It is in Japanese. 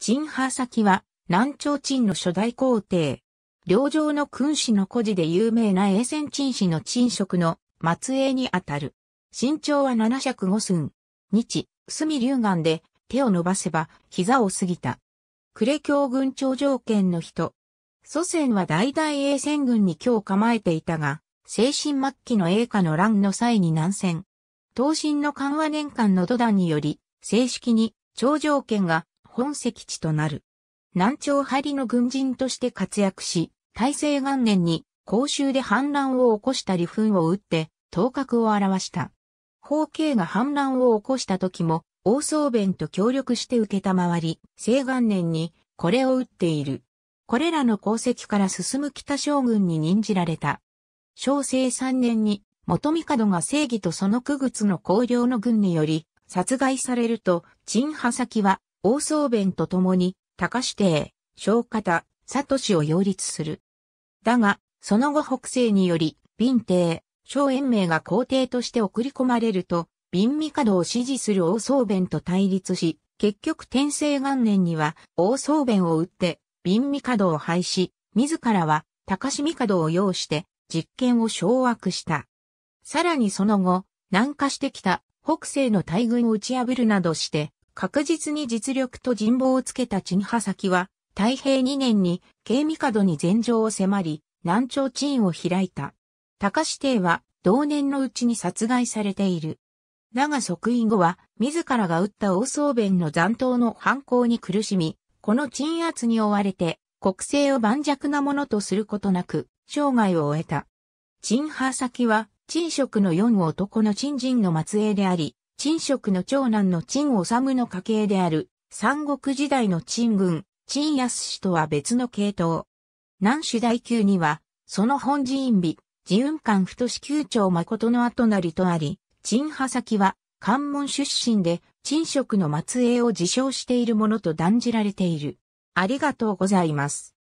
陳波先は、南朝陳の初代皇帝。領上の君子の故事で有名な永泉陳氏の陳職の末裔にあたる。身長は7尺5寸。日、隅龍眼で手を伸ばせば膝を過ぎた。呉京軍長条件の人。祖先は大々永泉軍に今日構えていたが、精神末期の栄華の乱の際に南戦。東進の緩和年間の土壇により、正式に、長条件が本籍地となる。南朝張の軍人として活躍し、大政元年に公衆で反乱を起こした李憤を打って頭角を現した。方慶が反乱を起こした時も、王宗弁と協力して受けたまわり、西元年にこれを打っている。これらの功績から進む北将軍に任じられた。小生3年に、元帝が正義とその区仏の公領の軍により、殺害されると、陳波先は大宗弁と共に、高師弟、小方、佐都シを擁立する。だが、その後北西により、敏帝、小延明が皇帝として送り込まれると、敏角を支持する大宗弁と対立し、結局天正元年には大宗弁を打って、敏角を廃止、自らは高志角を擁して実権を掌握した。さらにその後、南下してきた北西の大軍を打ち破るなどして、確実に実力と人望をつけた陳波先は、太平2年に、慶帝に禅城を迫り、南朝陳を開いた。高師帝は、同年のうちに殺害されている。長即位後は、自らが撃った王宗弁の残党の犯行に苦しみ、この鎮圧に追われて、国政を盤石なものとすることなく、生涯を終えた。陳波先は、陳職の四男の陳人の末裔であり、陳職の長男の陳治の家系である、三国時代の陳軍、陳安氏とは別の系統。南主代級には、その本寺院美、自雲館太子宮長誠の後なりとあり、陳波先は、関門出身で、陳職の末裔を自称しているものと断じられている。ありがとうございます。